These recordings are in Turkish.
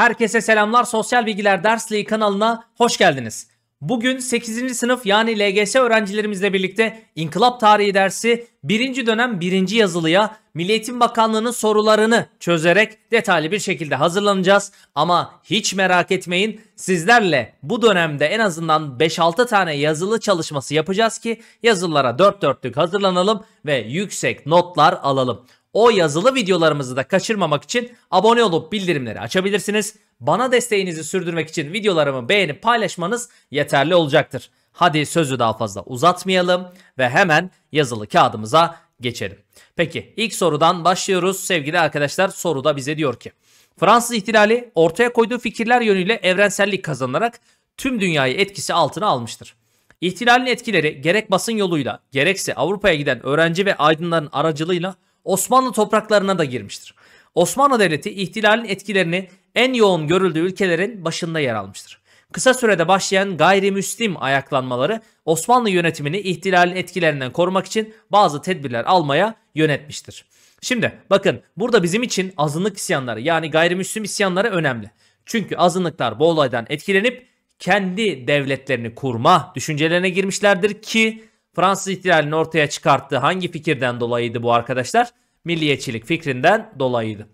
Herkese selamlar. Sosyal Bilgiler Dersliği kanalına hoş geldiniz. Bugün 8. sınıf yani LGS öğrencilerimizle birlikte İnkılap Tarihi dersi 1. dönem 1. yazılıya Milli Eğitim Bakanlığı'nın sorularını çözerek detaylı bir şekilde hazırlanacağız. Ama hiç merak etmeyin sizlerle bu dönemde en azından 5-6 tane yazılı çalışması yapacağız ki yazılılara 4 dörtlük hazırlanalım ve yüksek notlar alalım. O yazılı videolarımızı da kaçırmamak için abone olup bildirimleri açabilirsiniz. Bana desteğinizi sürdürmek için videolarımı beğenip paylaşmanız yeterli olacaktır. Hadi sözü daha fazla uzatmayalım ve hemen yazılı kağıdımıza geçelim. Peki ilk sorudan başlıyoruz. Sevgili arkadaşlar soruda bize diyor ki Fransız ihtilali ortaya koyduğu fikirler yönüyle evrensellik kazanarak tüm dünyayı etkisi altına almıştır. İhtilalin etkileri gerek basın yoluyla gerekse Avrupa'ya giden öğrenci ve aydınların aracılığıyla Osmanlı topraklarına da girmiştir. Osmanlı Devleti ihtilalin etkilerini en yoğun görüldüğü ülkelerin başında yer almıştır. Kısa sürede başlayan gayrimüslim ayaklanmaları Osmanlı yönetimini ihtilalin etkilerinden korumak için bazı tedbirler almaya yönetmiştir. Şimdi bakın burada bizim için azınlık isyanları yani gayrimüslim isyanları önemli. Çünkü azınlıklar bu olaydan etkilenip kendi devletlerini kurma düşüncelerine girmişlerdir ki Fransız ihtilalini ortaya çıkarttığı hangi fikirden dolayıydı bu arkadaşlar? milliyetçilik fikrinden dolayıydı.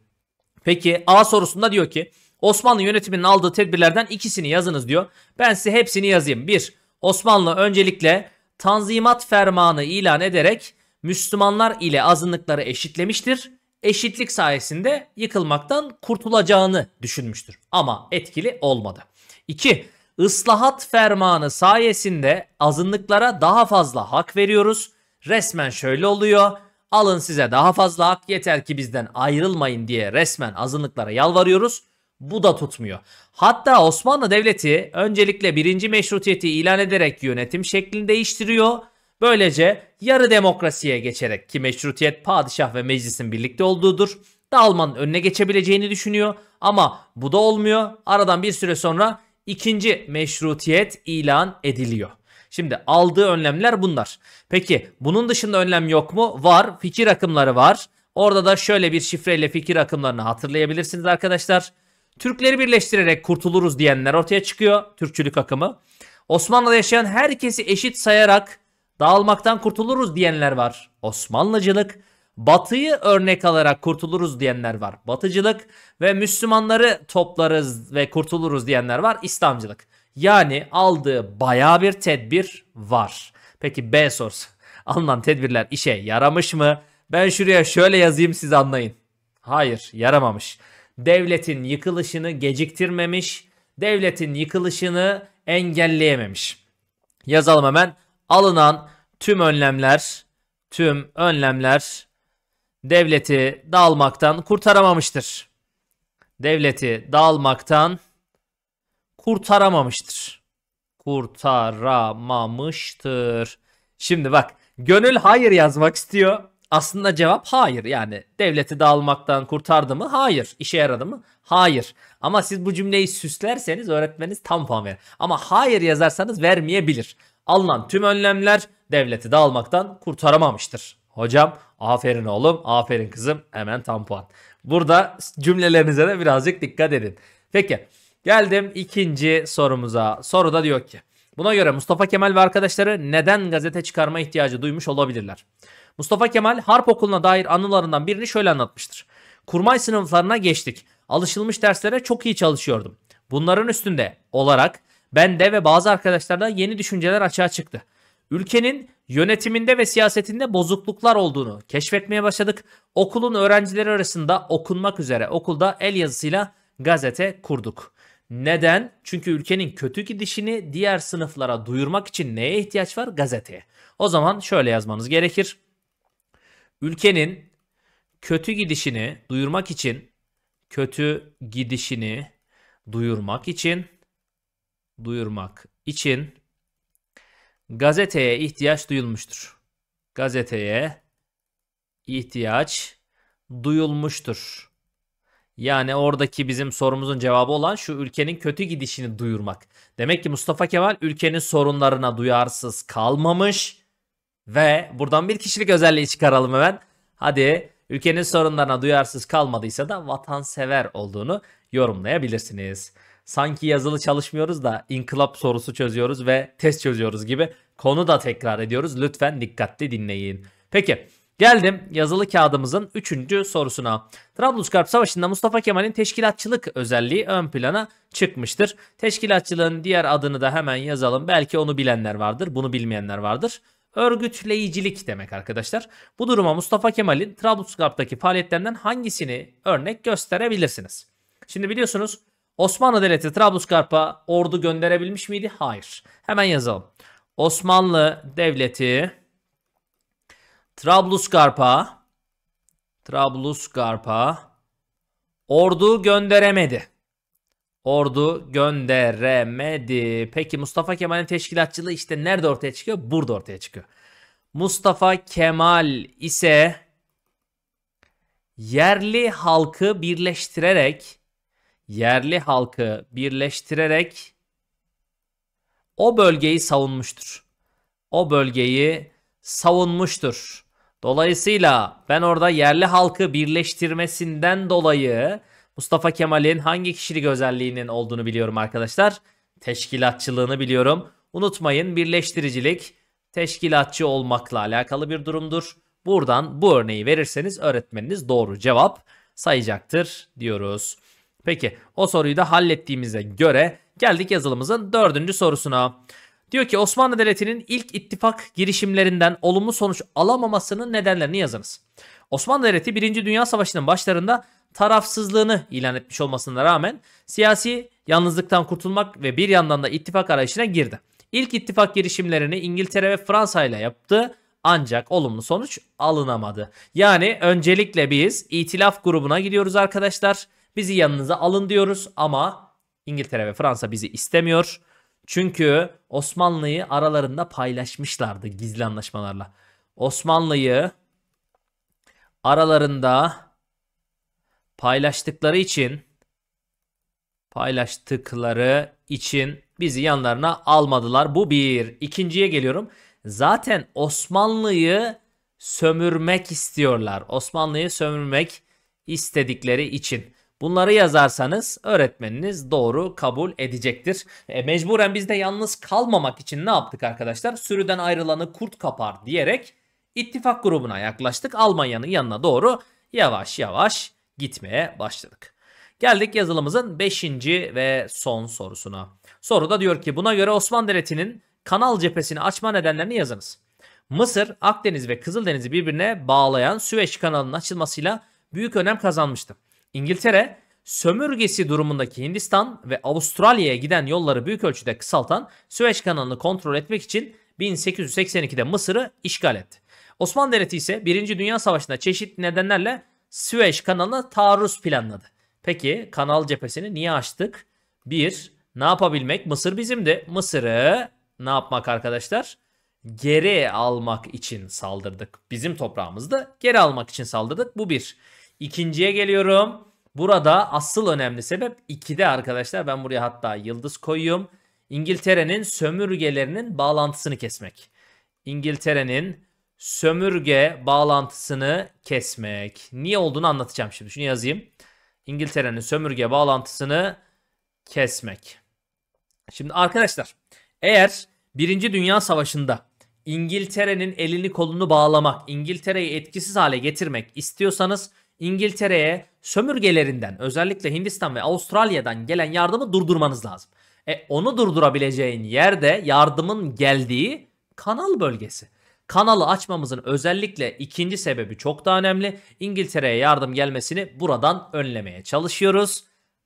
Peki A sorusunda diyor ki Osmanlı yönetiminin aldığı tedbirlerden ikisini yazınız diyor. Ben size hepsini yazayım. 1. Osmanlı öncelikle Tanzimat Fermanı ilan ederek Müslümanlar ile azınlıkları eşitlemiştir. Eşitlik sayesinde yıkılmaktan kurtulacağını düşünmüştür ama etkili olmadı. 2. Islahat fermanı sayesinde azınlıklara daha fazla hak veriyoruz. Resmen şöyle oluyor. Alın size daha fazla hak yeter ki bizden ayrılmayın diye resmen azınlıklara yalvarıyoruz. Bu da tutmuyor. Hatta Osmanlı Devleti öncelikle birinci Meşrutiyeti ilan ederek yönetim şeklini değiştiriyor. Böylece yarı demokrasiye geçerek ki meşrutiyet padişah ve meclisin birlikte olduğudur. Dağılmanın önüne geçebileceğini düşünüyor ama bu da olmuyor. Aradan bir süre sonra ikinci meşrutiyet ilan ediliyor. Şimdi aldığı önlemler bunlar. Peki bunun dışında önlem yok mu? Var. Fikir akımları var. Orada da şöyle bir şifreyle fikir akımlarını hatırlayabilirsiniz arkadaşlar. Türkleri birleştirerek kurtuluruz diyenler ortaya çıkıyor. Türkçülük akımı. Osmanlı'da yaşayan herkesi eşit sayarak dağılmaktan kurtuluruz diyenler var. Osmanlıcılık. Batıyı örnek alarak kurtuluruz diyenler var. Batıcılık ve Müslümanları toplarız ve kurtuluruz diyenler var. İslamcılık. Yani aldığı baya bir tedbir var. Peki B sorusu. Alınan tedbirler işe yaramış mı? Ben şuraya şöyle yazayım siz anlayın. Hayır yaramamış. Devletin yıkılışını geciktirmemiş. Devletin yıkılışını engelleyememiş. Yazalım hemen. Alınan tüm önlemler, tüm önlemler devleti dağılmaktan kurtaramamıştır. Devleti dağılmaktan kurtaramamıştır. Kurtaramamıştır. Şimdi bak gönül hayır yazmak istiyor. Aslında cevap hayır yani devleti dağılmaktan kurtardı mı? Hayır. İşe yaradı mı? Hayır. Ama siz bu cümleyi süslerseniz öğretmeniniz tam puan verir. Ama hayır yazarsanız vermeyebilir. Alınan tüm önlemler devleti dağılmaktan kurtaramamıştır. Hocam aferin oğlum aferin kızım hemen tam puan. Burada cümlelerinize de birazcık dikkat edin. Peki Geldim ikinci sorumuza. Soru da diyor ki Buna göre Mustafa Kemal ve arkadaşları neden gazete çıkarma ihtiyacı duymuş olabilirler? Mustafa Kemal harp okuluna dair anılarından birini şöyle anlatmıştır. Kurmay sınıflarına geçtik. Alışılmış derslere çok iyi çalışıyordum. Bunların üstünde olarak bende ve bazı arkadaşlarda yeni düşünceler açığa çıktı. Ülkenin yönetiminde ve siyasetinde bozukluklar olduğunu keşfetmeye başladık. Okulun öğrencileri arasında okunmak üzere okulda el yazısıyla gazete kurduk. Neden? Çünkü ülkenin kötü gidişini diğer sınıflara duyurmak için neye ihtiyaç var? Gazeteye. O zaman şöyle yazmanız gerekir. Ülkenin kötü gidişini duyurmak için kötü gidişini duyurmak için duyurmak için gazeteye ihtiyaç duyulmuştur. Gazeteye ihtiyaç duyulmuştur. Yani oradaki bizim sorumuzun cevabı olan şu ülkenin kötü gidişini duyurmak. Demek ki Mustafa Kemal ülkenin sorunlarına duyarsız kalmamış ve buradan bir kişilik özelliği çıkaralım hemen. Hadi ülkenin sorunlarına duyarsız kalmadıysa da vatansever olduğunu yorumlayabilirsiniz. Sanki yazılı çalışmıyoruz da inkılap sorusu çözüyoruz ve test çözüyoruz gibi konu da tekrar ediyoruz. Lütfen dikkatli dinleyin. Peki Geldim yazılı kağıdımızın 3. sorusuna. Trablusgarp Savaşı'nda Mustafa Kemal'in teşkilatçılık özelliği ön plana çıkmıştır. Teşkilatçılığın diğer adını da hemen yazalım. Belki onu bilenler vardır, bunu bilmeyenler vardır. Örgütleyicilik demek arkadaşlar. Bu duruma Mustafa Kemal'in Trablusgarp'taki faaliyetlerinden hangisini örnek gösterebilirsiniz? Şimdi biliyorsunuz Osmanlı Devleti Trablusgarp'a ordu gönderebilmiş miydi? Hayır. Hemen yazalım. Osmanlı Devleti Trablusgarpa Trablusgarpa ordu gönderemedi. Ordu gönderemedi. Peki Mustafa Kemal'in teşkilatçılığı işte nerede ortaya çıkıyor? Burada ortaya çıkıyor. Mustafa Kemal ise yerli halkı birleştirerek yerli halkı birleştirerek o bölgeyi savunmuştur. O bölgeyi savunmuştur. Dolayısıyla ben orada yerli halkı birleştirmesinden dolayı Mustafa Kemal'in hangi kişilik özelliğinin olduğunu biliyorum arkadaşlar. Teşkilatçılığını biliyorum. Unutmayın birleştiricilik teşkilatçı olmakla alakalı bir durumdur. Buradan bu örneği verirseniz öğretmeniniz doğru cevap sayacaktır diyoruz. Peki o soruyu da hallettiğimize göre geldik yazılımızın dördüncü sorusuna. Diyor ki Osmanlı Devleti'nin ilk ittifak girişimlerinden olumlu sonuç alamamasının nedenlerini yazınız. Osmanlı Devleti 1. Dünya Savaşı'nın başlarında tarafsızlığını ilan etmiş olmasına rağmen siyasi yalnızlıktan kurtulmak ve bir yandan da ittifak arayışına girdi. İlk ittifak girişimlerini İngiltere ve Fransa ile yaptı ancak olumlu sonuç alınamadı. Yani öncelikle biz itilaf grubuna gidiyoruz arkadaşlar. Bizi yanınıza alın diyoruz ama İngiltere ve Fransa bizi istemiyor. Çünkü Osmanlı'yı aralarında paylaşmışlardı gizli anlaşmalarla. Osmanlı'yı aralarında paylaştıkları için paylaştıkları için bizi yanlarına almadılar. Bu bir. İkinciye geliyorum. Zaten Osmanlı'yı sömürmek istiyorlar. Osmanlı'yı sömürmek istedikleri için. Bunları yazarsanız öğretmeniniz doğru kabul edecektir. E, mecburen biz de yalnız kalmamak için ne yaptık arkadaşlar? Sürüden ayrılanı kurt kapar diyerek ittifak grubuna yaklaştık. Almanya'nın yanına doğru yavaş yavaş gitmeye başladık. Geldik yazılımızın 5. ve son sorusuna. Soruda diyor ki buna göre Osmanlı Devleti'nin kanal cephesini açma nedenlerini yazınız. Mısır, Akdeniz ve Kızıldeniz'i birbirine bağlayan Süveyş kanalının açılmasıyla büyük önem kazanmıştı. İngiltere, sömürgesi durumundaki Hindistan ve Avustralya'ya giden yolları büyük ölçüde kısaltan Süveyş kanalını kontrol etmek için 1882'de Mısır'ı işgal etti. Osmanlı Devleti ise 1. Dünya Savaşı'nda çeşitli nedenlerle Süveyş kanalına taarruz planladı. Peki kanal cephesini niye açtık? 1. Ne yapabilmek? Mısır bizimdi. Mısır'ı ne yapmak arkadaşlar? Geri almak için saldırdık. Bizim toprağımızda geri almak için saldırdık. Bu bir. İkinciye geliyorum. Burada asıl önemli sebep 2'de arkadaşlar. Ben buraya hatta yıldız koyuyorum. İngiltere'nin sömürgelerinin bağlantısını kesmek. İngiltere'nin sömürge bağlantısını kesmek. Niye olduğunu anlatacağım şimdi. Şunu yazayım. İngiltere'nin sömürge bağlantısını kesmek. Şimdi arkadaşlar eğer Birinci Dünya Savaşı'nda İngiltere'nin elini kolunu bağlamak, İngiltere'yi etkisiz hale getirmek istiyorsanız İngiltere'ye sömürgelerinden özellikle Hindistan ve Avustralya'dan gelen yardımı durdurmanız lazım. E onu durdurabileceğin yerde yardımın geldiği kanal bölgesi. Kanalı açmamızın özellikle ikinci sebebi çok da önemli. İngiltere'ye yardım gelmesini buradan önlemeye çalışıyoruz.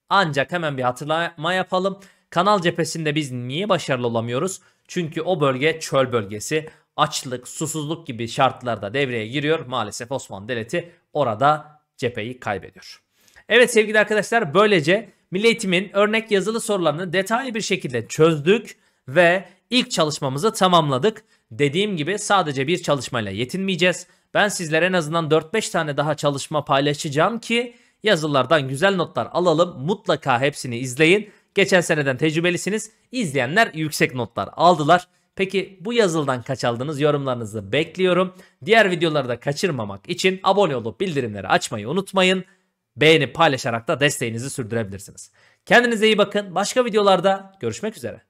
Ancak hemen bir hatırlama yapalım. Kanal cephesinde biz niye başarılı olamıyoruz? Çünkü o bölge çöl bölgesi. Açlık, susuzluk gibi şartlarda devreye giriyor. Maalesef Osmanlı Devleti orada cepheyi kaybediyor. Evet sevgili arkadaşlar böylece Milli Eğitim'in örnek yazılı sorularını detaylı bir şekilde çözdük ve ilk çalışmamızı tamamladık. Dediğim gibi sadece bir çalışmayla yetinmeyeceğiz. Ben sizlere en azından 4-5 tane daha çalışma paylaşacağım ki yazılardan güzel notlar alalım. Mutlaka hepsini izleyin. Geçen seneden tecrübelisiniz. İzleyenler yüksek notlar aldılar. Peki bu yazıldan kaç aldınız yorumlarınızı bekliyorum. Diğer videoları da kaçırmamak için abone olup bildirimleri açmayı unutmayın. Beğeni paylaşarak da desteğinizi sürdürebilirsiniz. Kendinize iyi bakın. Başka videolarda görüşmek üzere.